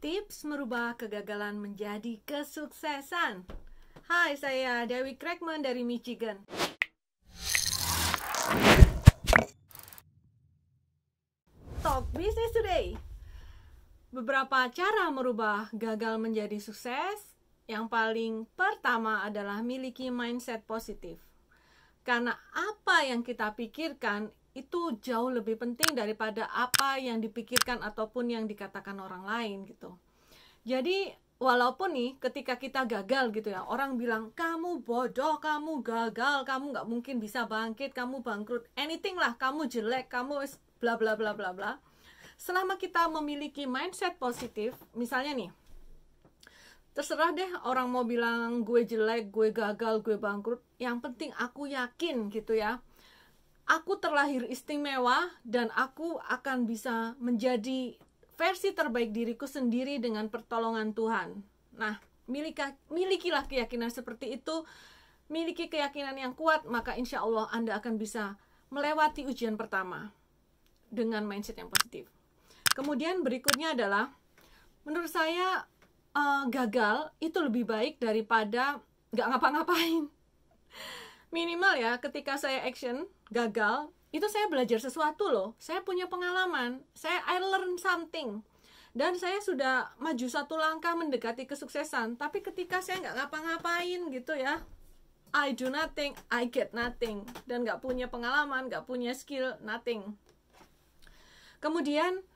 Tips merubah kegagalan menjadi kesuksesan. Hai, saya Dewi Craigman dari Michigan. Talk Business Today. Beberapa cara merubah gagal menjadi sukses. Yang paling pertama adalah miliki mindset positif. Karena apa yang kita pikirkan itu jauh lebih penting daripada apa yang dipikirkan ataupun yang dikatakan orang lain gitu. Jadi walaupun nih ketika kita gagal gitu ya orang bilang kamu bodoh, kamu gagal, kamu nggak mungkin bisa bangkit, kamu bangkrut, anything lah, kamu jelek, kamu bla bla bla bla bla. Selama kita memiliki mindset positif, misalnya nih terserah deh orang mau bilang gue jelek, gue gagal, gue bangkrut, yang penting aku yakin gitu ya aku terlahir istimewa dan aku akan bisa menjadi versi terbaik diriku sendiri dengan pertolongan Tuhan. Nah, milika, milikilah keyakinan seperti itu, miliki keyakinan yang kuat, maka insya Allah Anda akan bisa melewati ujian pertama dengan mindset yang positif. Kemudian berikutnya adalah, menurut saya uh, gagal itu lebih baik daripada nggak ngapa-ngapain minimal ya ketika saya action gagal itu saya belajar sesuatu loh saya punya pengalaman saya I learn something dan saya sudah maju satu langkah mendekati kesuksesan tapi ketika saya nggak ngapa-ngapain gitu ya I do nothing I get nothing dan nggak punya pengalaman nggak punya skill nothing kemudian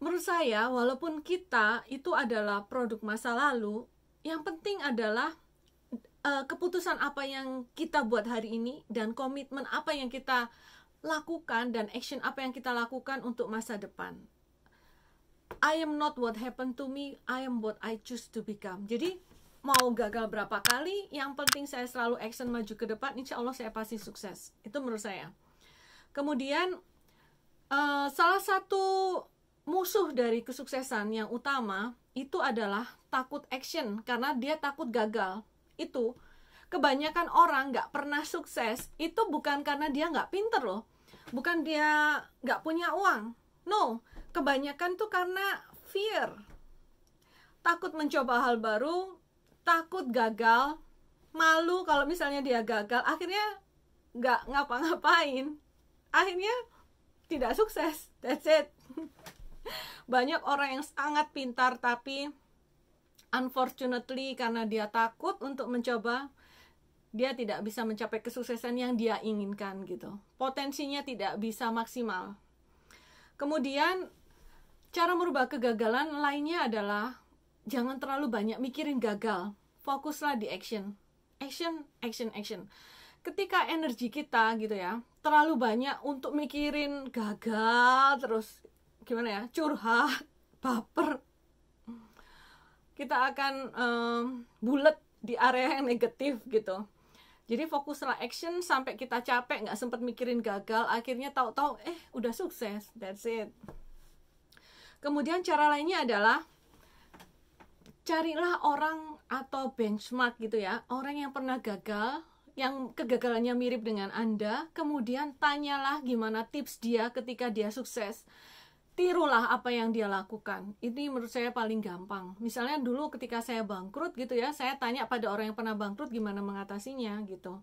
menurut saya walaupun kita itu adalah produk masa lalu yang penting adalah uh, keputusan apa yang kita buat hari ini dan komitmen apa yang kita lakukan dan action apa yang kita lakukan untuk masa depan. I am not what happened to me, I am what I choose to become. Jadi mau gagal berapa kali, yang penting saya selalu action maju ke depan, insya Allah saya pasti sukses. Itu menurut saya. Kemudian uh, salah satu musuh dari kesuksesan yang utama itu adalah takut action karena dia takut gagal itu kebanyakan orang nggak pernah sukses itu bukan karena dia nggak pinter loh bukan dia nggak punya uang no kebanyakan tuh karena fear takut mencoba hal baru takut gagal malu kalau misalnya dia gagal akhirnya nggak ngapa-ngapain akhirnya tidak sukses that's it banyak orang yang sangat pintar tapi Unfortunately, karena dia takut untuk mencoba, dia tidak bisa mencapai kesuksesan yang dia inginkan gitu. Potensinya tidak bisa maksimal. Kemudian cara merubah kegagalan lainnya adalah jangan terlalu banyak mikirin gagal. Fokuslah di action. Action, action, action. Ketika energi kita gitu ya, terlalu banyak untuk mikirin gagal terus gimana ya, curhat, baper, kita akan um, bulat di area yang negatif gitu jadi fokuslah action sampai kita capek nggak sempat mikirin gagal akhirnya tahu-tahu eh udah sukses that's it kemudian cara lainnya adalah carilah orang atau benchmark gitu ya orang yang pernah gagal yang kegagalannya mirip dengan anda kemudian tanyalah gimana tips dia ketika dia sukses tirulah apa yang dia lakukan. Ini menurut saya paling gampang. Misalnya dulu ketika saya bangkrut gitu ya, saya tanya pada orang yang pernah bangkrut gimana mengatasinya gitu.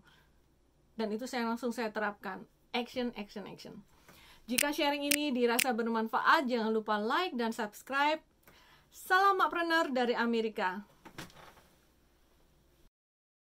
Dan itu saya langsung saya terapkan. Action, action, action. Jika sharing ini dirasa bermanfaat, jangan lupa like dan subscribe. Salam Makpreneur dari Amerika.